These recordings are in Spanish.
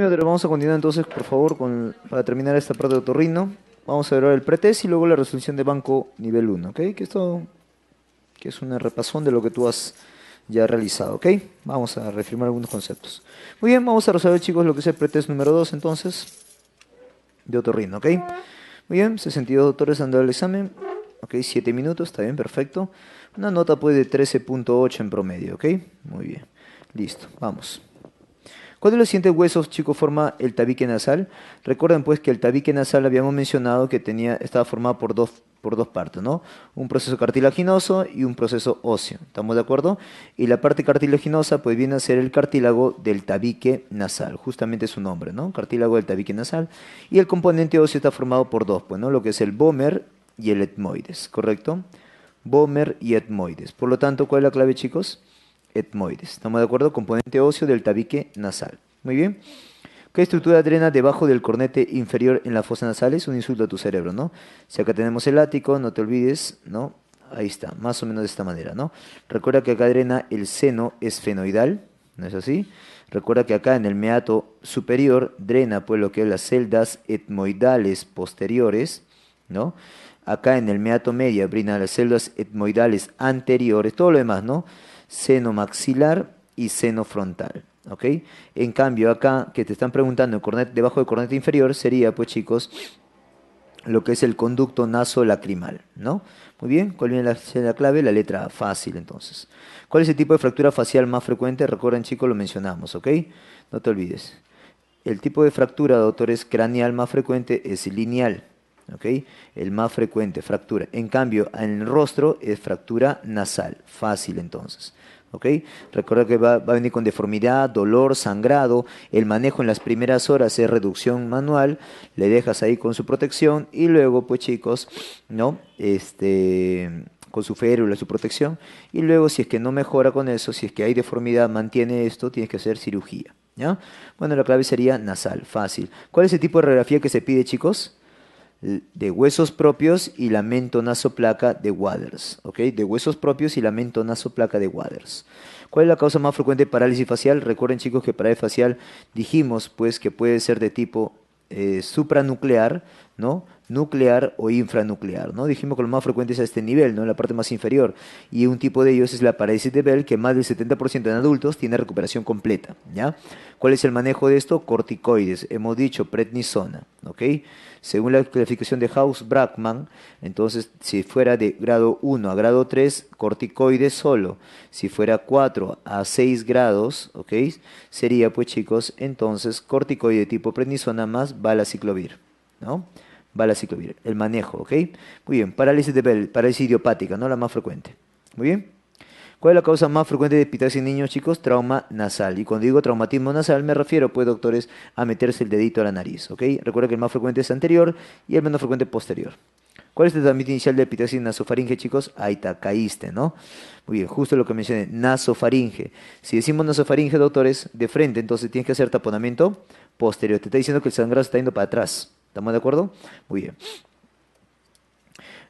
Bien, vamos a continuar entonces, por favor, para terminar esta parte de otorrino Vamos a ver el pretest y luego la resolución de banco nivel 1, ¿ok? Que esto que es una repasón de lo que tú has ya realizado, ¿ok? Vamos a reafirmar algunos conceptos. Muy bien, vamos a resolver, chicos, lo que es el pretest número 2, entonces, de Otorrino, ¿ok? Muy bien, 62 doctores han dado el examen, ¿ok? 7 minutos, está bien, perfecto. Una nota puede de 13.8 en promedio, ¿ok? Muy bien, listo, vamos. ¿Cuál de los siguientes huesos, chicos, forma el tabique nasal? Recuerden pues que el tabique nasal habíamos mencionado que tenía, estaba formado por dos, por dos partes, ¿no? Un proceso cartilaginoso y un proceso óseo, ¿estamos de acuerdo? Y la parte cartilaginosa pues viene a ser el cartílago del tabique nasal, justamente su nombre, ¿no? Cartílago del tabique nasal. Y el componente óseo está formado por dos, pues, ¿no? Lo que es el bómer y el etmoides, ¿correcto? Bómer y etmoides. Por lo tanto, ¿cuál es la clave, chicos? etmoides. ¿Estamos de acuerdo? Componente óseo del tabique nasal. Muy bien. ¿Qué estructura drena debajo del cornete inferior en la fosa nasal? Es un insulto a tu cerebro, ¿no? Si acá tenemos el ático, no te olvides, ¿no? Ahí está, más o menos de esta manera, ¿no? Recuerda que acá drena el seno esfenoidal, ¿no es así? Recuerda que acá en el meato superior drena pues lo que es las celdas etmoidales posteriores, ¿no? Acá en el meato media brina las celdas etmoidales anteriores, todo lo demás, ¿no? seno maxilar y seno frontal. ¿ok? En cambio, acá que te están preguntando cornet, debajo del corneta inferior sería, pues chicos, lo que es el conducto nasolacrimal, ¿no? Muy bien, ¿cuál viene la, clave? La letra fácil, entonces. ¿Cuál es el tipo de fractura facial más frecuente? Recuerden, chicos, lo mencionamos, ¿ok? No te olvides. El tipo de fractura, doctores, craneal más frecuente, es lineal. ¿okay? El más frecuente, fractura. En cambio, en el rostro es fractura nasal, fácil entonces. ¿ok? Recuerda que va, va, a venir con deformidad, dolor, sangrado. El manejo en las primeras horas es reducción manual. Le dejas ahí con su protección y luego, pues chicos, ¿no? Este con su férula, su protección, y luego si es que no mejora con eso, si es que hay deformidad, mantiene esto, tienes que hacer cirugía, ¿ya? Bueno, la clave sería nasal, fácil. ¿Cuál es el tipo de radiografía que se pide, chicos? de huesos propios y lamento placa de Waters. ¿ok? De huesos propios y lamento placa de Waters. ¿Cuál es la causa más frecuente de parálisis facial? Recuerden chicos que parálisis facial dijimos pues que puede ser de tipo eh, supranuclear, ¿no? nuclear o infranuclear. ¿no? Dijimos que lo más frecuente es a este nivel, ¿no? en la parte más inferior. Y un tipo de ellos es la parálisis de Bell, que más del 70% en adultos tiene recuperación completa. ¿ya? ¿Cuál es el manejo de esto? Corticoides, hemos dicho prednisona. ¿ok? Según la clasificación de House Brackman, entonces si fuera de grado 1 a grado 3, corticoides solo. Si fuera 4 a 6 grados, ¿ok? Sería pues chicos, entonces corticoide tipo prednisona más balaciclovir, ¿no? ciclovir. El manejo, ¿ok? Muy bien, parálisis de parálisis idiopática, ¿no? La más frecuente. Muy bien. ¿Cuál es la causa más frecuente de epistaxis en niños, chicos? Trauma nasal. Y cuando digo traumatismo nasal, me refiero, pues, doctores, a meterse el dedito a la nariz, ¿ok? Recuerda que el más frecuente es anterior y el menos frecuente posterior. ¿Cuál es el tratamiento inicial de epistaxis nasofaringe, chicos? Ahí está, caíste, ¿no? Muy bien, justo lo que mencioné, nasofaringe. Si decimos nasofaringe, doctores, de frente, entonces tienes que hacer taponamiento posterior. Te está diciendo que el sangrado está yendo para atrás. ¿Estamos de acuerdo? Muy bien.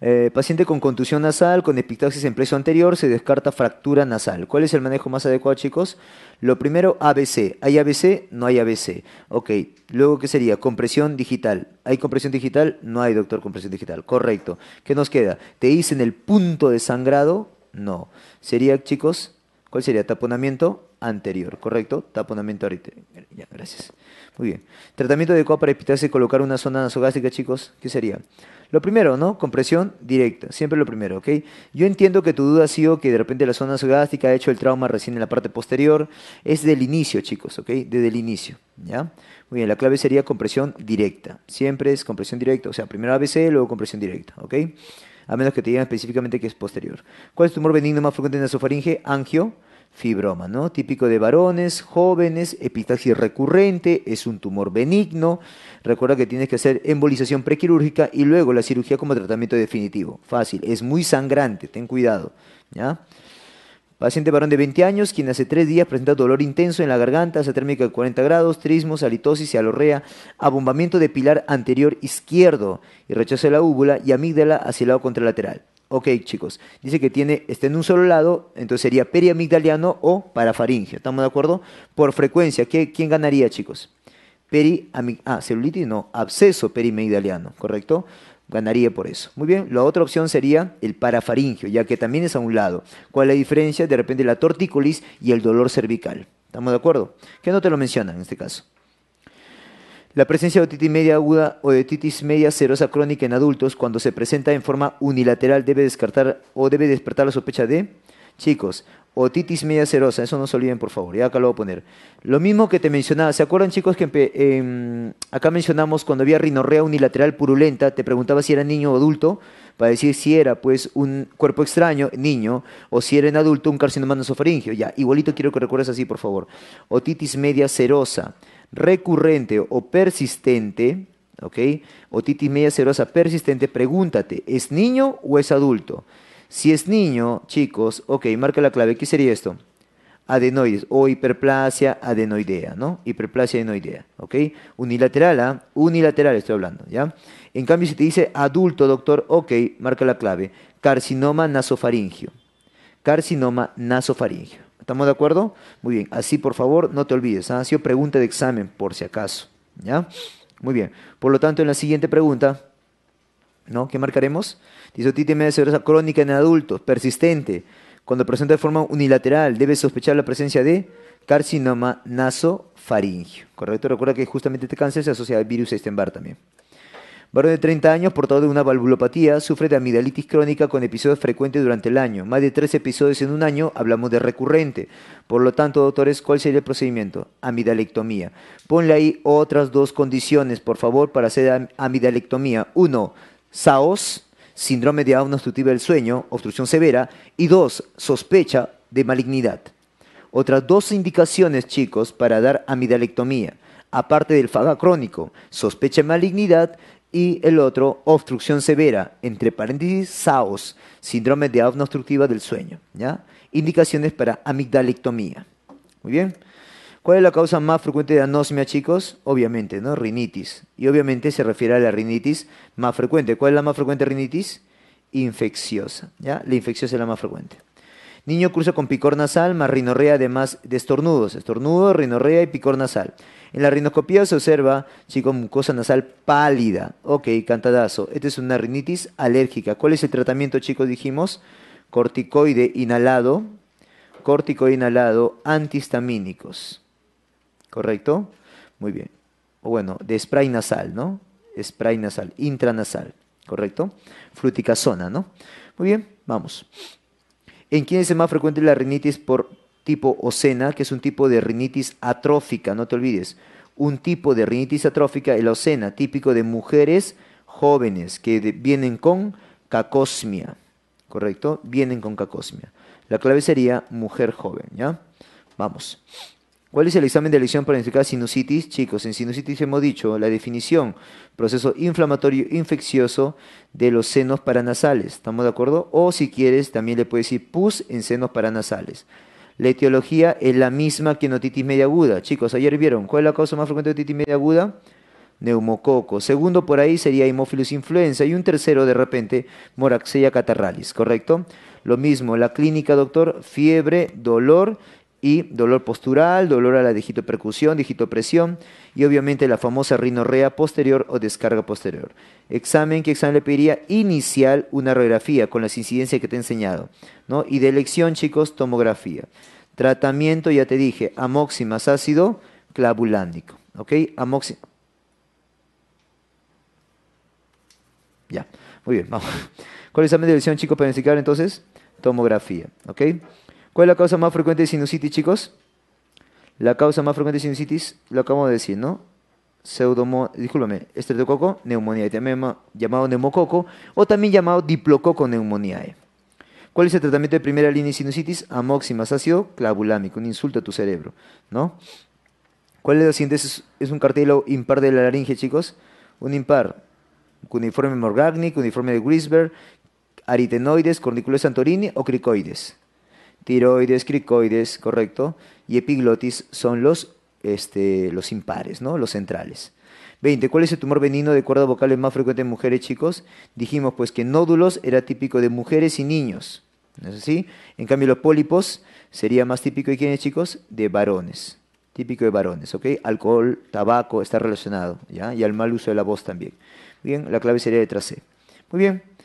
Eh, paciente con contusión nasal, con epictaxis en preso anterior, se descarta fractura nasal. ¿Cuál es el manejo más adecuado, chicos? Lo primero, ABC. ¿Hay ABC? No hay ABC. Ok. Luego, ¿qué sería? Compresión digital. ¿Hay compresión digital? No hay, doctor, compresión digital. Correcto. ¿Qué nos queda? ¿Te hice en el punto de sangrado? No. ¿Sería, chicos? ¿Cuál sería? ¿Taponamiento? anterior, ¿correcto? Taponamiento ahorita. Ya, gracias. Muy bien. Tratamiento adecuado para evitarse colocar una zona nasogástrica, chicos, ¿qué sería? Lo primero, ¿no? Compresión directa, siempre lo primero, ¿ok? Yo entiendo que tu duda ha sido que de repente la zona nasogástrica ha hecho el trauma recién en la parte posterior. Es del inicio, chicos, ¿ok? Desde el inicio, ¿ya? Muy bien, la clave sería compresión directa. Siempre es compresión directa, o sea, primero ABC, luego compresión directa, ¿ok? A menos que te digan específicamente que es posterior. ¿Cuál es el tumor benigno más frecuente en la nasofaringe? Angio fibroma, ¿no? Típico de varones, jóvenes, epitaxis recurrente, es un tumor benigno. Recuerda que tienes que hacer embolización prequirúrgica y luego la cirugía como tratamiento definitivo. Fácil, es muy sangrante, ten cuidado, ¿ya? Paciente varón de 20 años, quien hace 3 días presenta dolor intenso en la garganta, febrícula térmica de 40 grados, trismos, salitosis y alorrea, abombamiento de pilar anterior izquierdo y rechazo de la úvula y amígdala hacia el lado contralateral. Ok, chicos. Dice que tiene, está en un solo lado, entonces sería periamigdaliano o parafaringio. ¿Estamos de acuerdo? Por frecuencia, ¿qué, ¿quién ganaría, chicos? Peri, ah, celulitis, no, absceso perimigdaliano, ¿correcto? Ganaría por eso. Muy bien, la otra opción sería el parafaringio, ya que también es a un lado. ¿Cuál es la diferencia? De repente la tortícolis y el dolor cervical. ¿Estamos de acuerdo? Que no te lo mencionan en este caso. La presencia de otitis media aguda o de otitis media serosa crónica en adultos cuando se presenta en forma unilateral debe descartar o debe despertar la sospecha de chicos, otitis media serosa, eso no se olviden por favor, ya acá lo voy a poner. Lo mismo que te mencionaba, ¿se acuerdan chicos que em, acá mencionamos cuando había rinorrea unilateral purulenta, te preguntaba si era niño o adulto, para decir si era pues un cuerpo extraño, niño, o si era en adulto un carcinoma sofaringio. ya, igualito quiero que recuerdes así por favor. Otitis media serosa recurrente o persistente, ¿ok? Otitis media serosa persistente, pregúntate, ¿es niño o es adulto? Si es niño, chicos, ok, marca la clave, ¿qué sería esto? Adenoides o hiperplasia adenoidea, ¿no? Hiperplasia adenoidea, ¿ok? Unilateral, Unilateral estoy hablando, ¿ya? En cambio, si te dice adulto, doctor, ok, marca la clave, carcinoma nasofaringio, carcinoma nasofaringio. ¿Estamos de acuerdo? Muy bien, así por favor no te olvides. Ha sido pregunta de examen por si acaso. ¿Ya? Muy bien. Por lo tanto, en la siguiente pregunta, ¿no? ¿Qué marcaremos? Dice otitis media crónica en adultos, persistente, cuando presenta de forma unilateral, debe sospechar la presencia de carcinoma nasofaringio. ¿Correcto? Recuerda que justamente este cáncer se asocia al virus Epstein-Barr también. Varón de 30 años, portador de una valvulopatía, sufre de amigdalitis crónica con episodios frecuentes durante el año. Más de tres episodios en un año, hablamos de recurrente. Por lo tanto, doctores, ¿cuál sería el procedimiento? Amidalectomía. Ponle ahí otras dos condiciones, por favor, para hacer amidalectomía. Uno, SAOS, síndrome de aún obstructiva del sueño, obstrucción severa. Y dos, sospecha de malignidad. Otras dos indicaciones, chicos, para dar amidalectomía aparte del faga crónico, sospecha de malignidad y el otro, obstrucción severa, entre paréntesis, SAOS, síndrome de apnea obstructiva del sueño, ¿ya? Indicaciones para amigdalectomía. Muy bien. ¿Cuál es la causa más frecuente de anosmia, chicos? Obviamente, ¿no? Rinitis. Y obviamente se refiere a la rinitis más frecuente. ¿Cuál es la más frecuente rinitis? Infecciosa, ¿ya? La infecciosa es la más frecuente. Niño cruza con picor nasal más rinorrea, además de estornudos. Estornudo, rinorrea y picor nasal. En la rinoscopía se observa, chicos, mucosa nasal pálida. Ok, cantadazo. Esta es una rinitis alérgica. ¿Cuál es el tratamiento, chicos? Dijimos corticoide inhalado, corticoide inhalado, antihistamínicos. ¿Correcto? Muy bien. O bueno, de spray nasal, ¿no? Spray nasal, intranasal, ¿correcto? Fluticasona, ¿no? Muy bien, vamos. ¿En quién es más frecuente la rinitis por tipo Ocena, que es un tipo de rinitis atrófica, no te olvides. Un tipo de rinitis atrófica, el Ocena, típico de mujeres jóvenes que vienen con cacosmia, ¿correcto? Vienen con cacosmia. La clave sería mujer joven, ¿ya? Vamos. ¿Cuál es el examen de elección para identificar sinusitis? Chicos, en sinusitis hemos dicho la definición, proceso inflamatorio infeccioso de los senos paranasales, ¿estamos de acuerdo? O si quieres, también le puedes decir pus en senos paranasales. La etiología es la misma que en otitis media aguda. Chicos, ayer vieron, ¿cuál es la causa más frecuente de otitis media aguda? Neumococo. Segundo por ahí sería hemófilus influenza. Y un tercero, de repente, Moraxella catarralis, ¿correcto? Lo mismo, la clínica, doctor, fiebre, dolor y dolor postural, dolor a la digitopercusión, digitopresión y obviamente la famosa rinorrea posterior o descarga posterior. Examen, ¿qué examen le pediría? Inicial, una radiografía con las incidencias que te he enseñado. ¿no? Y de elección, chicos, tomografía. Tratamiento, ya te dije, amóximas, ácido clavulánico ¿Ok? Amoxi ya, muy bien, vamos. ¿Cuál examen de elección, chicos, para investigar entonces? Tomografía. ¿Ok? ¿Cuál es la causa más frecuente de sinusitis, chicos? La causa más frecuente de sinusitis, lo acabo de decir, ¿no? Pseudomo, discúlpame, estreptococo neumonía, también llamado neumococo o también llamado diplococo neumoniae. Eh. ¿Cuál es el tratamiento de primera línea de sinusitis? Amóximas, ácido clavulámico, un insulto a tu cerebro, ¿no? ¿Cuál es los siguientes es un cartelo impar de la laringe, chicos? Un impar. cuniforme morgagni, cuneiforme de Grisberg, aritenoides, corniculoides santorini o cricoides tiroides, cricoides, ¿correcto? Y epiglotis son los, este, los impares, ¿no? Los centrales. 20. ¿Cuál es el tumor benigno de cuerdas vocales más frecuente en mujeres, chicos? Dijimos pues que nódulos era típico de mujeres y niños. ¿No así? En cambio, los pólipos sería más típico de quiénes, chicos? De varones. Típico de varones, ¿ok? Alcohol, tabaco, está relacionado, ¿ya? Y al mal uso de la voz también. Bien, la clave sería letra C. Muy bien.